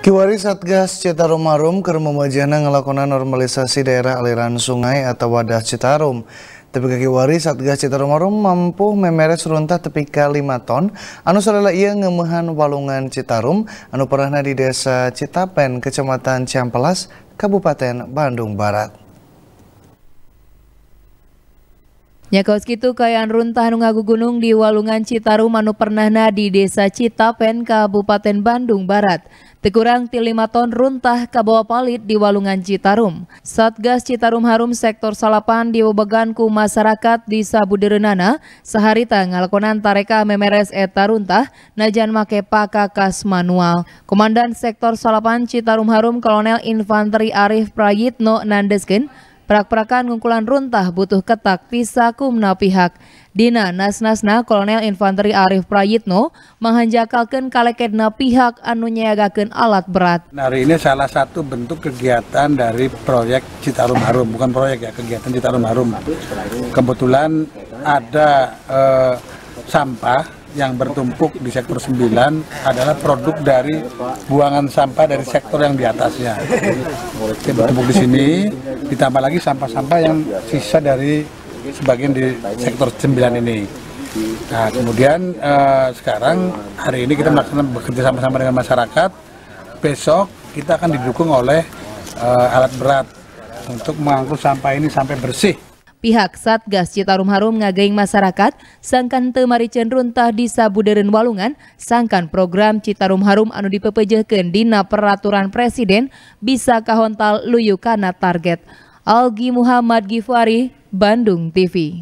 Kiwari Satgas Citarum Arum keur ngelakonan normalisasi daerah aliran sungai atau wadah Citarum. Tepika kiwari Satgas Citarum Arum mampu memeres runtah tepika 5 ton anu salela ia ngemuhan walungan Citarum anu pernah di desa Citapen, Kecamatan Ciampelas, Kabupaten Bandung Barat. Nyakos kitu kayaan runtah nunggu gunung di Walungan Citarum manu pernahna di Desa Citapen Kabupaten Bandung Barat. Tekurang ti lima ton runtah ke bawah palit di Walungan Citarum. Satgas Citarum Harum sektor salapan di ku masyarakat di Sabuderenana tanggal konan tareka memeres eta runtah najan make pakakas manual. Komandan sektor salapan Citarum Harum Kolonel Infanteri Arif Prayitno Nandesken Prak-prakan ngungkulan runtah butuh ketak kumna pihak. Dina Nasnasna Kolonel Infanteri Arif Prayitno menghanjakalkan kalekedna pihak anu nyiagakeun alat berat. Nah, hari ini salah satu bentuk kegiatan dari proyek Citarum Harum, bukan proyek ya, kegiatan Citarum Harum. Kebetulan ada eh, sampah yang bertumpuk di sektor 9 adalah produk dari buangan sampah dari sektor yang di atasnya. Jadi bertumpuk di sini, ditambah lagi sampah-sampah yang sisa dari sebagian di sektor 9 ini. Nah, kemudian eh, sekarang hari ini kita melaksanakan bekerja sama-sama dengan masyarakat. Besok kita akan didukung oleh eh, alat berat untuk mengangkut sampah ini sampai bersih. Pihak Satgas Citarum Harum ngageing masyarakat, sangkan temari cenruntah di Sabuderen Walungan, sangkan program Citarum Harum anu dipepejahkan dina peraturan presiden bisa kahontal luyu kana target. Algi Muhammad Gifari, Bandung TV.